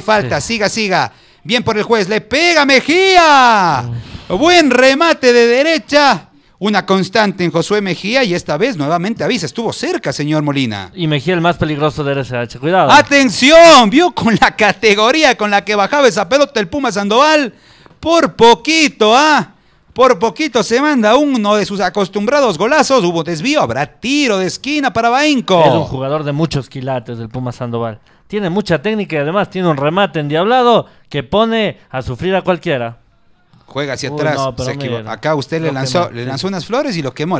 Falta, siga, siga. Bien por el juez, le pega Mejía. Buen remate de derecha. Una constante en Josué Mejía y esta vez nuevamente avisa, estuvo cerca, señor Molina. Y Mejía el más peligroso de RSH, cuidado. Atención, vio con la categoría con la que bajaba esa pelota el Puma Sandoval. Por poquito, ¿ah? Por poquito se manda uno de sus acostumbrados golazos. Hubo desvío, habrá tiro de esquina para Baenco. Es un jugador de muchos quilates del Puma Sandoval. Tiene mucha técnica y además tiene un remate endiablado que pone a sufrir a cualquiera. Juega hacia atrás. se Acá usted le lanzó, le lanzó unas flores y lo quemó.